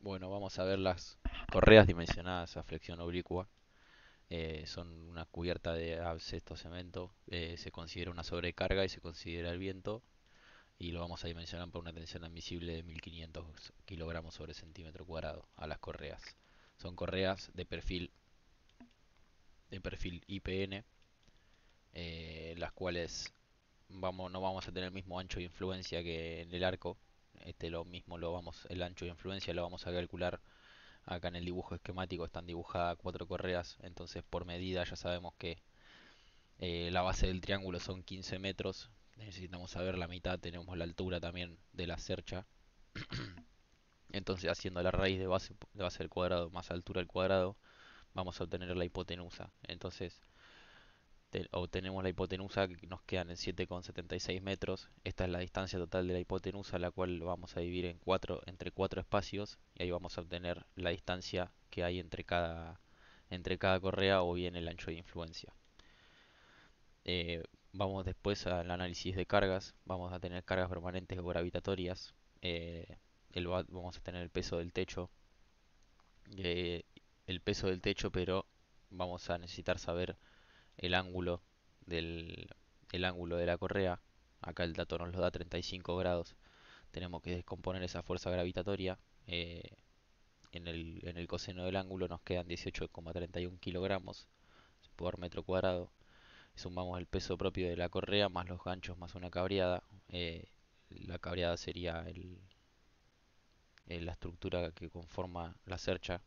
Bueno, vamos a ver las correas dimensionadas a flexión oblicua. Eh, son una cubierta de abscesto cemento. Eh, se considera una sobrecarga y se considera el viento. Y lo vamos a dimensionar por una tensión admisible de 1500 kilogramos sobre centímetro cuadrado a las correas. Son correas de perfil de perfil IPN, eh, las cuales vamos, no vamos a tener el mismo ancho de influencia que en el arco, este lo mismo lo vamos, el ancho de influencia lo vamos a calcular acá en el dibujo esquemático, están dibujadas cuatro correas, entonces por medida ya sabemos que eh, la base del triángulo son 15 metros, necesitamos saber la mitad, tenemos la altura también de la cercha, entonces haciendo la raíz de base, de al cuadrado más altura al cuadrado, vamos a obtener la hipotenusa, entonces obtenemos la hipotenusa que nos quedan en 7,76 metros. Esta es la distancia total de la hipotenusa, la cual vamos a dividir en cuatro, entre cuatro espacios y ahí vamos a obtener la distancia que hay entre cada, entre cada correa o bien el ancho de influencia. Eh, vamos después al análisis de cargas. Vamos a tener cargas permanentes o gravitatorias. Eh, vamos a tener el peso del techo. Eh, el peso del techo, pero vamos a necesitar saber el ángulo del ángulo de la correa, acá el dato nos lo da 35 grados, tenemos que descomponer esa fuerza gravitatoria, eh, en, el, coseno del ángulo nos quedan 18,31 kilogramos por metro cuadrado, sumamos el peso propio de la correa más los ganchos más una cabreada, eh, la cabreada sería el, eh, la estructura que conforma la cercha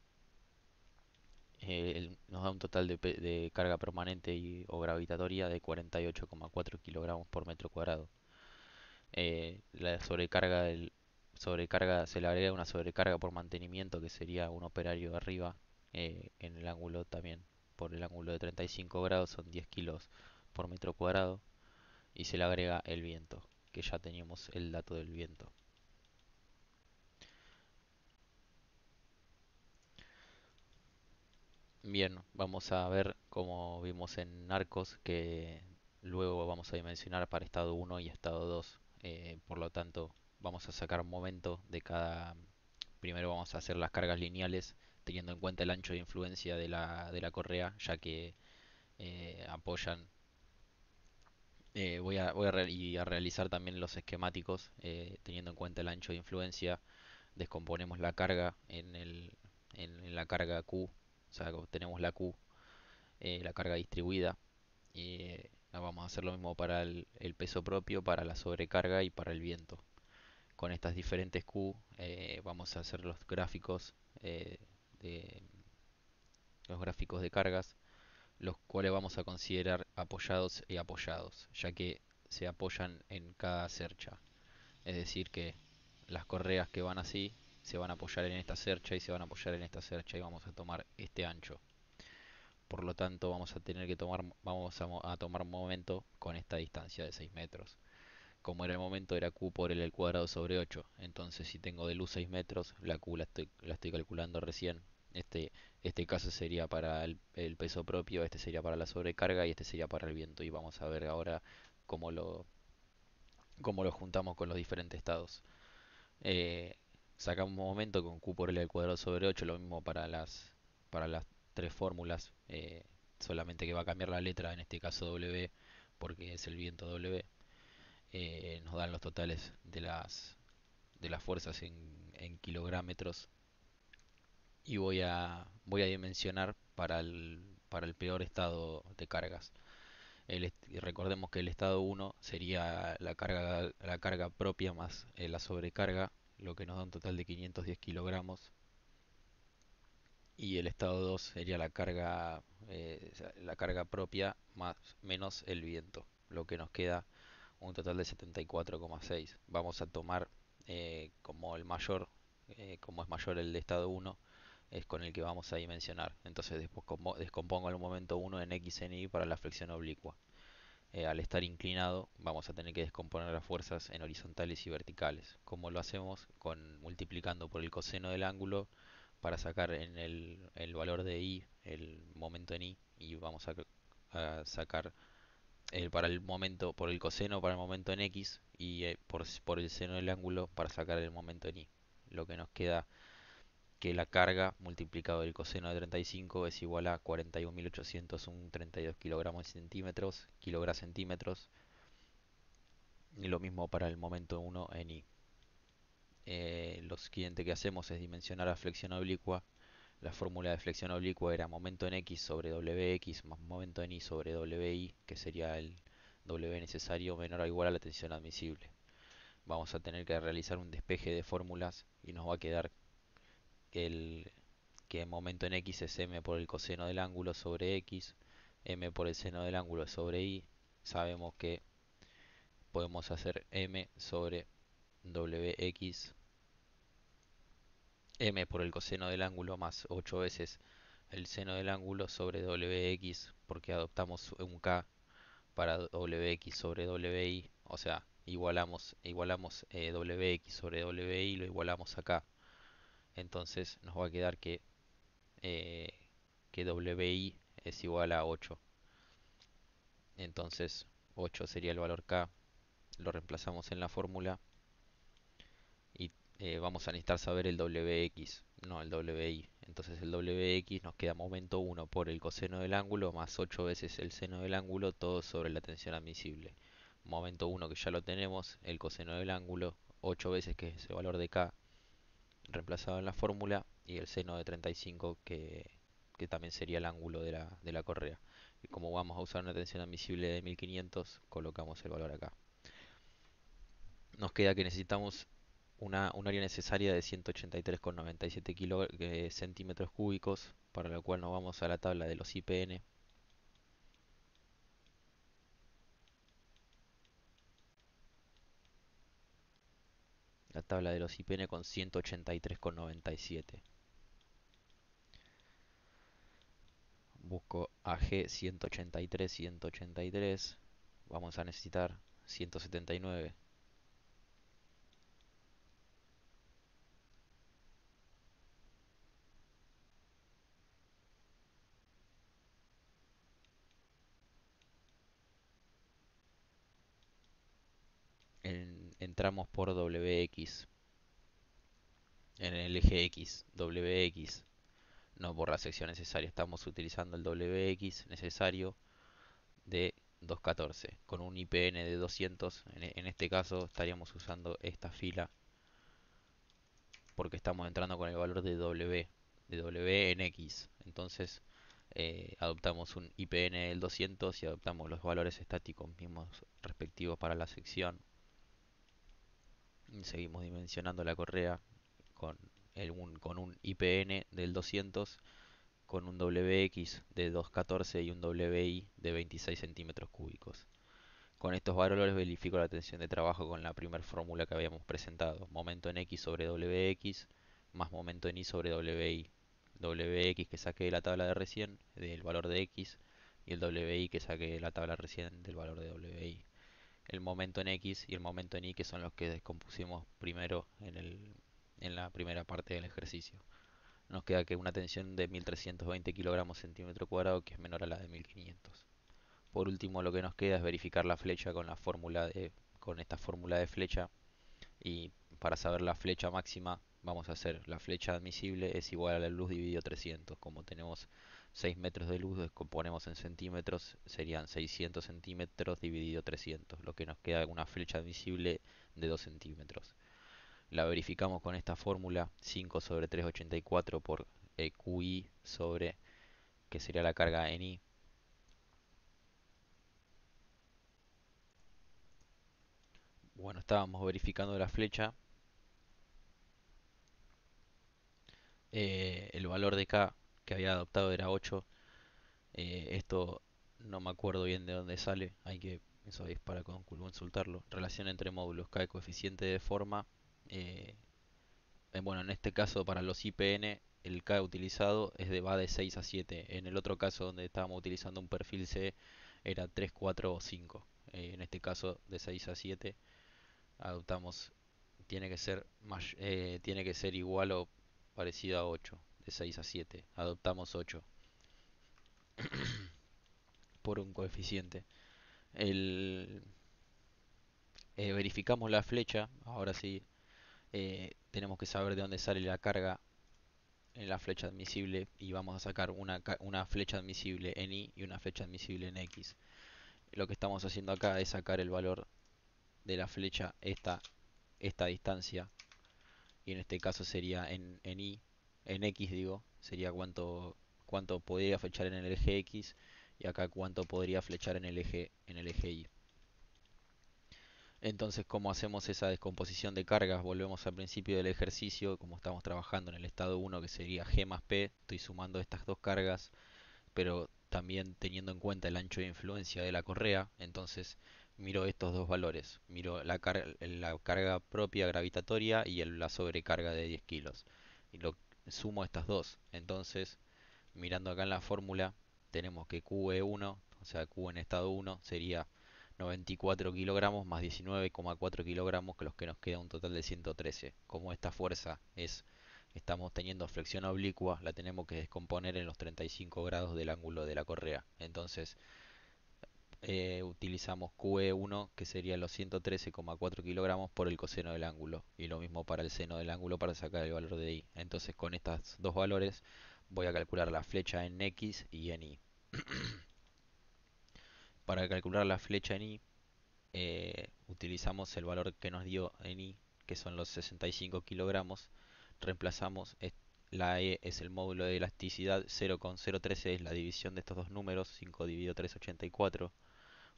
eh, nos da un total de, carga permanente o gravitatoria de 48,4 kilogramos por metro cuadrado. Eh, la sobrecarga, se le agrega una sobrecarga por mantenimiento que sería un operario arriba eh, en el ángulo también por el ángulo de 35 grados son 10 kilos por metro cuadrado y se le agrega el viento que ya teníamos el dato del viento Bien, vamos a ver como vimos en arcos que luego vamos a dimensionar para estado 1 y estado 2. Eh, por lo tanto, vamos a sacar un momento de cada... Primero vamos a hacer las cargas lineales, teniendo en cuenta el ancho de influencia de la, correa, ya que eh, apoyan... Eh, voy, a, a, realizar también los esquemáticos, teniendo en cuenta el ancho de influencia. Descomponemos la carga en, el, en la carga Q o sea, tenemos la Q, eh, la carga distribuida. Y eh, vamos a hacer lo mismo para el, peso propio, para la sobrecarga y para el viento. Con estas diferentes Q eh, vamos a hacer los gráficos de los gráficos de cargas, los cuales vamos a considerar apoyados y apoyados, ya que se apoyan en cada cercha. Es decir, que las correas que van así se van a apoyar en esta cercha y se van a apoyar en esta cercha y vamos a tomar este ancho. Por lo tanto, vamos a tener que tomar, vamos a, tomar momento con esta distancia de 6 metros. Como era el momento, era Q por el cuadrado sobre 8. Entonces, si tengo de luz 6 metros, la Q la estoy, calculando recién. Este, este caso sería para el, peso propio, este sería para la sobrecarga y este sería para el viento. Y vamos a ver ahora cómo lo, cómo lo juntamos con los diferentes estados. Eh, sacamos momento con Q por L al cuadrado sobre 8, lo mismo para las, para las tres fórmulas, eh, solamente que va a cambiar la letra, en este caso W, porque es el viento W. Eh, nos dan los totales de las, de las fuerzas en, en kilogramos y voy a, voy a dimensionar para el, para el peor estado de cargas. El, recordemos que el estado 1 sería la carga, la carga propia más eh, la sobrecarga lo que nos da un total de 510 kilogramos. Y el estado 2 sería la carga, eh, la carga propia más menos el viento, lo que nos queda un total de 74,6. Vamos a tomar eh, como el mayor, eh, como es mayor el de estado 1, es con el que vamos a dimensionar. Entonces después descompongo el momento 1 en x en y para la flexión oblicua. Eh, al estar inclinado vamos a tener que descomponer las fuerzas en horizontales y verticales, como lo hacemos con multiplicando por el coseno del ángulo para sacar en el, el valor de i, el momento en i, y vamos a, sacar el eh, para el momento por el coseno para el momento en x y eh, por, por el seno del ángulo para sacar el momento en i. Lo que nos queda que la carga multiplicado el coseno de 35 es igual a 41.832 kilogramos centímetros, kilogramos centímetros. Y lo mismo para el momento 1 en I. Eh, lo siguiente que hacemos es dimensionar la flexión oblicua. La fórmula de flexión oblicua era momento en X sobre WX más momento en Y sobre WI, que sería el W necesario menor o igual a la tensión admisible. Vamos a tener que realizar un despeje de fórmulas y nos va a quedar el, que momento en x es m por el coseno del ángulo sobre x, m por el seno del ángulo sobre y, sabemos que podemos hacer m sobre wx, m por el coseno del ángulo más 8 veces el seno del ángulo sobre wx, porque adoptamos un k para wx sobre wi, o sea, igualamos, igualamos eh, wx sobre wi, lo igualamos acá entonces nos va a quedar que, eh, que WI es igual a 8. Entonces 8 sería el valor K, lo reemplazamos en la fórmula y eh, vamos a necesitar saber el WX, no el WI. Entonces el WX nos queda momento 1 por el coseno del ángulo más 8 veces el seno del ángulo, todo sobre la tensión admisible. Momento 1 que ya lo tenemos, el coseno del ángulo, 8 veces que es el valor de K reemplazado en la fórmula y el seno de 35 que, que también sería el ángulo de la, correa. Y como vamos a usar una tensión admisible de 1500, colocamos el valor acá. Nos queda que necesitamos una, un área necesaria de 183,97 eh, centímetros cúbicos, para lo cual nos vamos a la tabla de los IPN la tabla de los IPN con 183,97. Busco AG 183, 183. Vamos a necesitar 179. entramos por WX. En el eje X, WX. No por la sección necesaria. Estamos utilizando el WX necesario de 214. Con un IPN de 200. E, en este caso estaríamos usando esta fila. Porque estamos entrando con el valor de W. De W en X. Entonces eh, adoptamos un IPN del 200 y adoptamos los valores estáticos mismos respectivos para la sección seguimos dimensionando la correa con, un, IPN del 200, con un WX de 214 y un WI de 26 centímetros cúbicos. Con estos valores verifico la tensión de trabajo con la primera fórmula que habíamos presentado, momento en X sobre WX más momento en Y sobre WI. WX que saqué de la tabla de recién del valor de X y el WI que saqué de la tabla recién del valor de WI el momento en X y el momento en Y, que son los que descompusimos primero en, el, en la primera parte del ejercicio. Nos queda que una tensión de 1320 kilogramos centímetro cuadrado, que es menor a la de 1500. Por último, lo que nos queda es verificar la flecha con la fórmula de, con esta fórmula de flecha. Y para saber la flecha máxima, vamos a hacer la flecha admisible es igual a la luz dividido 300, como tenemos 6 metros de luz, descomponemos en centímetros, serían 600 centímetros dividido 300, lo que nos queda una flecha visible de 2 centímetros. La verificamos con esta fórmula 5 sobre 384 por e QI sobre, que sería la carga en I. Bueno, estábamos verificando la flecha. Eh, el valor de K que había adoptado era 8. Eh, esto no me acuerdo bien de dónde sale, hay que, eso es para consultarlo. Relación entre módulos, K coeficiente de forma. Eh, eh, bueno, en este caso para los IPN el K utilizado es de va de 6 a 7. En el otro caso donde estábamos utilizando un perfil C era 3, 4 o 5. en este caso de 6 a 7 adoptamos tiene que ser más, tiene que ser igual o parecido a 8 de 6 a 7. Adoptamos 8 por un coeficiente. El, eh, verificamos la flecha. Ahora sí, eh, tenemos que saber de dónde sale la carga en la flecha admisible y vamos a sacar una, flecha admisible en Y y una flecha admisible en X. Lo que estamos haciendo acá es sacar el valor de la flecha esta, esta distancia y en este caso sería en, en Y en X digo, sería cuánto, cuánto podría flechar en el eje X y acá cuánto podría flechar en el eje, en el eje Y. Entonces, ¿cómo hacemos esa descomposición de cargas? Volvemos al principio del ejercicio, como estamos trabajando en el estado 1, que sería G más P, estoy sumando estas dos cargas, pero también teniendo en cuenta el ancho de influencia de la correa, entonces miro estos dos valores, miro la, la carga propia gravitatoria y la sobrecarga de 10 kilos. Y lo sumo estas dos. Entonces, mirando acá en la fórmula, tenemos que QE1, o sea, Q en estado 1 sería 94 kilogramos más 19,4 kilogramos, que los que nos queda un total de 113. Como esta fuerza es, estamos teniendo flexión oblicua, la tenemos que descomponer en los 35 grados del ángulo de la correa. Entonces, eh, utilizamos QE1, que sería los 113,4 kilogramos por el coseno del ángulo. Y lo mismo para el seno del ángulo para sacar el valor de I. Entonces con estos dos valores voy a calcular la flecha en X y en Y. para calcular la flecha en Y, eh, utilizamos el valor que nos dio en Y que son los 65 kilogramos. Reemplazamos la E es el módulo de elasticidad, 0,013 es la división de estos dos números, 5 dividido 3,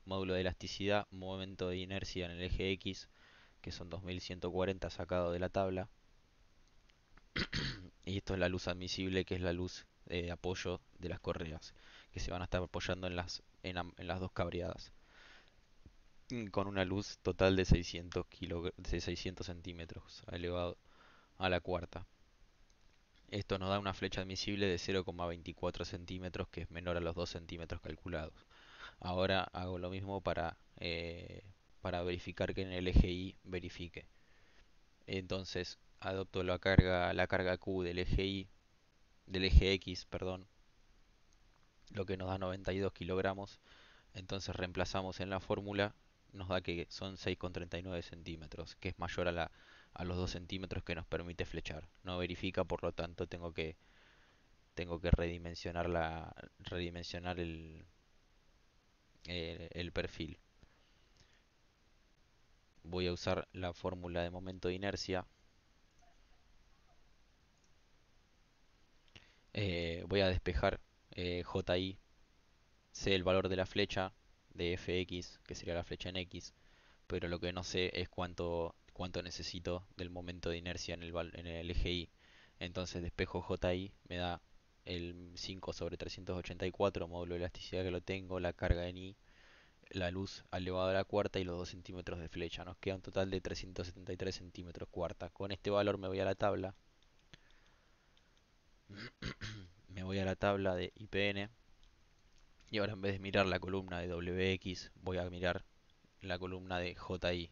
módulo de elasticidad, momento de inercia en el eje X, que son 2140 sacado de la tabla. y esto es la luz admisible, que es la luz de apoyo de las correas, que se van a estar apoyando en las, las dos cabreadas. Mm, con una luz total de 600, kilo, de 600 centímetros elevado a la cuarta. Esto nos da una flecha admisible de 0,24 centímetros, que es menor a los 2 centímetros calculados ahora hago lo mismo para, eh, para verificar que en el eje Y verifique. Entonces adopto la carga, la carga Q del eje del eje X, perdón, lo que nos da 92 kilogramos. Entonces reemplazamos en la fórmula, nos da que son 6,39 centímetros, que es mayor a, la, los 2 centímetros que nos permite flechar. No verifica, por lo tanto tengo que, tengo que redimensionar, la, redimensionar el, eh, el, perfil. Voy a usar la fórmula de momento de inercia. Eh, voy a despejar eh, J JI, sé el valor de la flecha de FX, que sería la flecha en X, pero lo que no sé es cuánto, cuánto necesito del momento de inercia en el, en el eje Y. Entonces despejo JI, me da el 5 sobre 384, módulo de elasticidad que lo tengo, la carga en I, la luz elevada a la cuarta y los 2 centímetros de flecha. Nos queda un total de 373 centímetros cuarta. Con este valor me voy a la tabla. me voy a la tabla de IPN. Y ahora en vez de mirar la columna de WX, voy a mirar la columna de JI.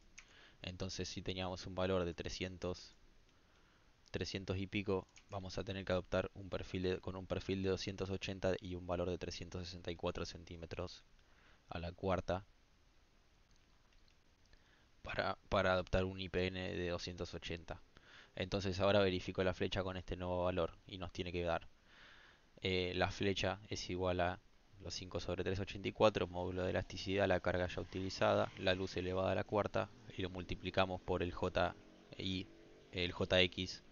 Entonces si teníamos un valor de 300 300 y pico, vamos a tener que adoptar un perfil con un perfil de 280 y un valor de 364 centímetros a la cuarta para, adoptar un IPN de 280. Entonces ahora verifico la flecha con este nuevo valor y nos tiene que dar. Eh, la flecha es igual a los 5 sobre 384, módulo de elasticidad, la carga ya utilizada, la luz elevada a la cuarta y lo multiplicamos por el y el JX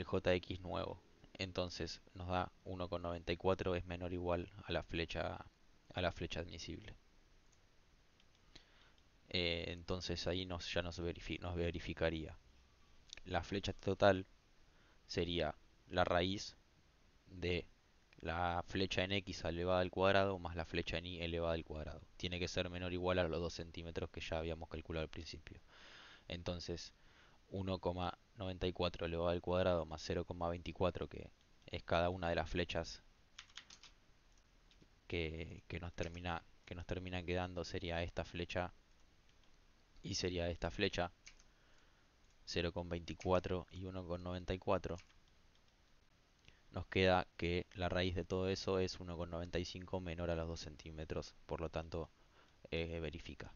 el JX nuevo. Entonces nos da 1,94 es menor o igual a la flecha, a la flecha admisible. Eh, entonces ahí nos, ya nos, nos verificaría. La flecha total sería la raíz de la flecha en x elevada al cuadrado más la flecha en y elevada al cuadrado. Tiene que ser menor o igual a los 2 centímetros que ya habíamos calculado al principio. Entonces, 1,94 elevado al cuadrado más 0,24 que es cada una de las flechas que, nos termina, quedando sería esta flecha y sería esta flecha 0,24 y 1,94 nos queda que la raíz de todo eso es 1,95 menor a los 2 centímetros por lo tanto verifica